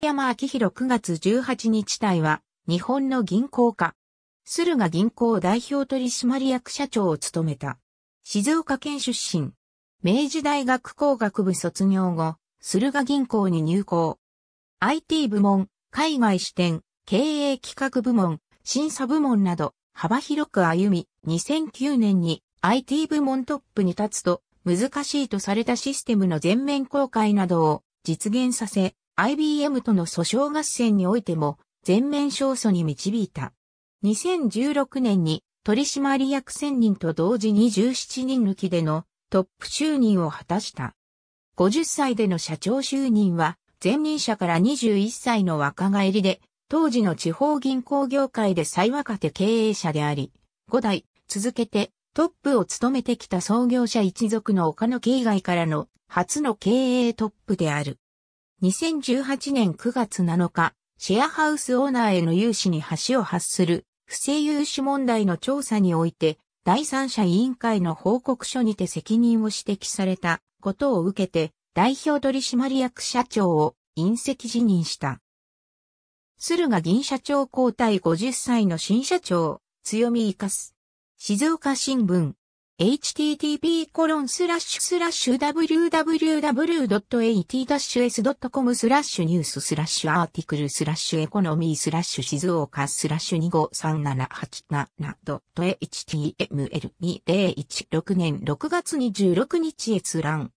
山明宏9月18日隊は、日本の銀行家。駿河銀行代表取締役社長を務めた。静岡県出身。明治大学工学部卒業後、駿河銀行に入行。IT 部門、海外支店、経営企画部門、審査部門など、幅広く歩み、2009年に IT 部門トップに立つと、難しいとされたシステムの全面公開などを実現させ、IBM との訴訟合戦においても全面勝訴に導いた。2016年に取締役1000人と同時に17人抜きでのトップ就任を果たした。50歳での社長就任は前任者から21歳の若返りで、当時の地方銀行業界で最若手経営者であり、5代続けてトップを務めてきた創業者一族の岡野経以外からの初の経営トップである。2018年9月7日、シェアハウスオーナーへの融資に橋を発する不正融資問題の調査において、第三者委員会の報告書にて責任を指摘されたことを受けて、代表取締役社長を引責辞任した。駿河銀社長交代50歳の新社長、強み生かす。静岡新聞。http://www.at-s.com スラッシュニューススラッシュアーティクルスラッシュエコノミースラッシュ静岡スラッシュ 253787.html2016 年6月26日閲覧。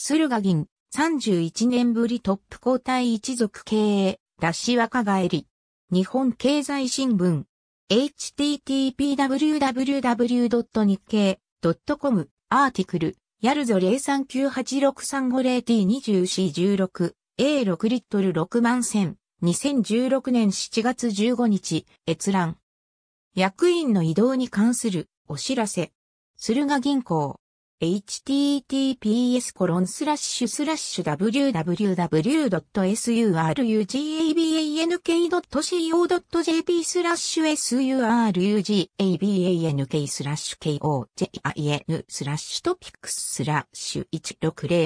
駿河銀、31年ぶりトップ交代一族経営、ラシ若返り。日本経済新聞。http://www. 日経ドットコム、アーティクル、ヤルゾ0 3 9 8 6 3 5 0 t 2 c 1 6 A6 リットル6万1000、2016年7月15日、閲覧。役員の移動に関するお知らせ。駿河銀行。https コロンスラッシュスラッシュ w w w s u r u g a b a n k i n f c o j p スラッシュ surugabank スラッシュ k o j i n スラッシュトピックススラッシュ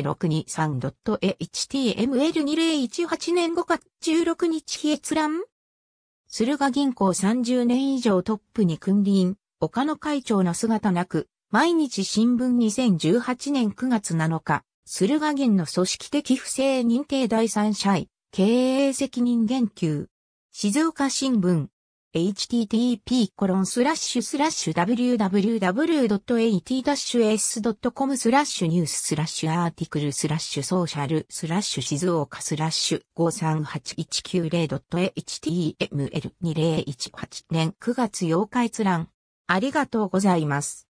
160623.html2018 年5月16日閲覧駿河銀行30年以上トップに君臨、岡野会長の姿なく、毎日新聞2018年9月7日、駿河銀の組織的不正認定第三者位、経営責任言及。静岡新聞 http://www.at-s.com スラッシュニューススラッシュアーティクルスラッシュソーシャルスラッシュ静岡スラッシュ 538190.html2018 年9月8日閲覧ありがとうございます。